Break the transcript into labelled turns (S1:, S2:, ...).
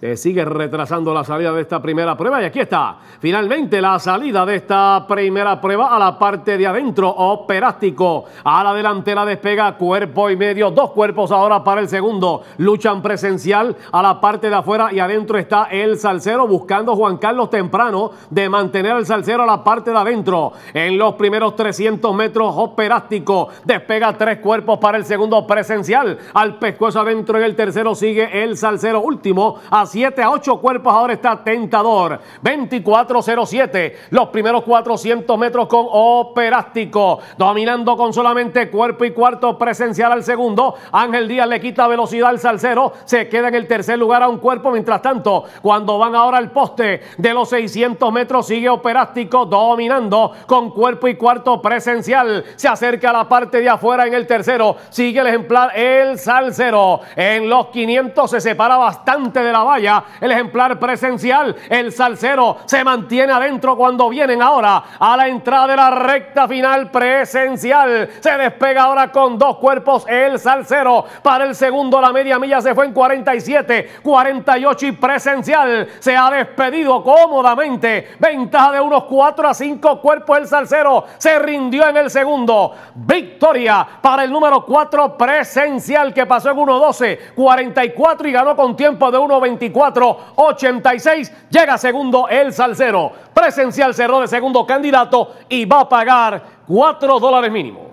S1: Se sigue retrasando la salida de esta primera prueba y aquí está. Finalmente la salida de esta primera prueba a la parte de adentro, operástico. A la delantera despega cuerpo y medio, dos cuerpos ahora para el segundo. Luchan presencial a la parte de afuera y adentro está el salsero buscando Juan Carlos temprano de mantener al salsero a la parte de adentro. En los primeros 300 metros operástico despega tres cuerpos para el segundo presencial. Al pescuezo adentro en el tercero sigue el salsero último. A 7 a 8 cuerpos ahora está Tentador. 24-07, los primeros 400 metros con Operástico. Dominando con solamente cuerpo y cuarto presencial al segundo. Ángel Díaz le quita velocidad al salsero. Se queda en el tercer lugar a un cuerpo. Mientras tanto, cuando van ahora al poste de los 600 metros, sigue Operástico dominando con cuerpo y cuarto presencial. Se acerca a la parte de afuera en el tercero. Sigue el ejemplar El Salsero. En los 500 se separa bastante de la valla el ejemplar presencial. El salsero se mantiene adentro cuando vienen ahora a la entrada de la recta final presencial. Se despega ahora con dos cuerpos el salsero. Para el segundo la media milla se fue en 47, 48 y presencial. Se ha despedido cómodamente. Ventaja de unos 4 a 5 cuerpos el salsero. Se rindió en el segundo. Victoria para el número 4 presencial que pasó en 1.12 44 y ganó con tiempo de 125 24-86. Llega segundo el salsero. Presencial cerró de segundo candidato y va a pagar 4 dólares mínimo.